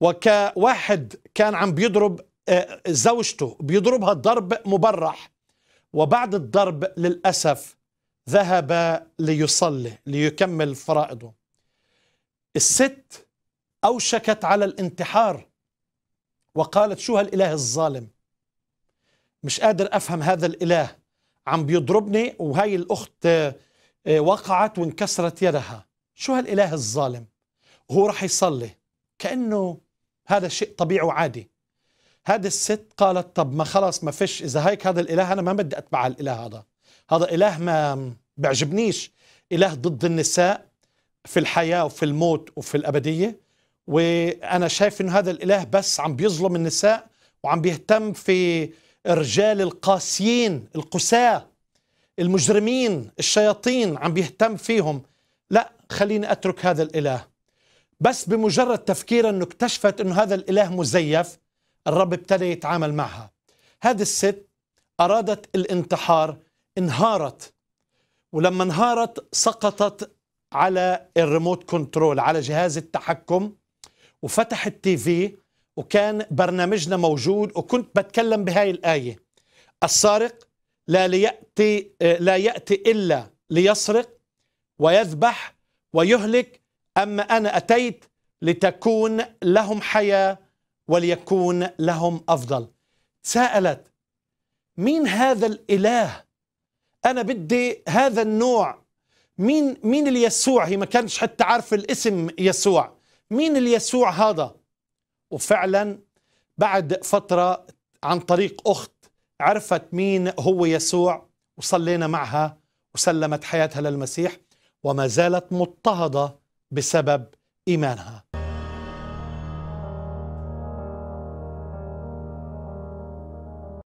وكواحد كان عم بيضرب آه، زوجته بيضربها ضرب مبرح وبعد الضرب للأسف ذهب ليصلي ليكمل فرائضه الست أوشكت على الانتحار وقالت شو هالإله الظالم مش قادر أفهم هذا الإله عم بيضربني وهي الأخت آه، آه، وقعت وانكسرت يدها شو هالإله الظالم هو راح يصلي كأنه هذا شيء طبيعي وعادي هذا الست قالت طب ما خلاص ما فيش اذا هيك هذا الاله انا ما بدي اتبع الاله هذا هذا اله ما بعجبنيش اله ضد النساء في الحياه وفي الموت وفي الابديه وانا شايف انه هذا الاله بس عم بيظلم النساء وعم بيهتم في الرجال القاسيين القساة المجرمين الشياطين عم بيهتم فيهم لا خليني اترك هذا الاله بس بمجرد تفكيرها انه اكتشفت انه هذا الاله مزيف الرب ابتدى يتعامل معها هذه الست ارادت الانتحار انهارت ولما انهارت سقطت على الريموت كنترول على جهاز التحكم وفتح التي في وكان برنامجنا موجود وكنت بتكلم بهاي الآية السارق لا ليأتي آه، لا يأتي إلا ليسرق ويذبح ويهلك أما أنا أتيت لتكون لهم حياة وليكون لهم أفضل سألت مين هذا الإله أنا بدي هذا النوع مين مين اليسوع هي ما كانش حتى عارفة الاسم يسوع مين اليسوع هذا وفعلا بعد فترة عن طريق أخت عرفت مين هو يسوع وصلينا معها وسلمت حياتها للمسيح وما زالت مضطهدة بسبب ايمانها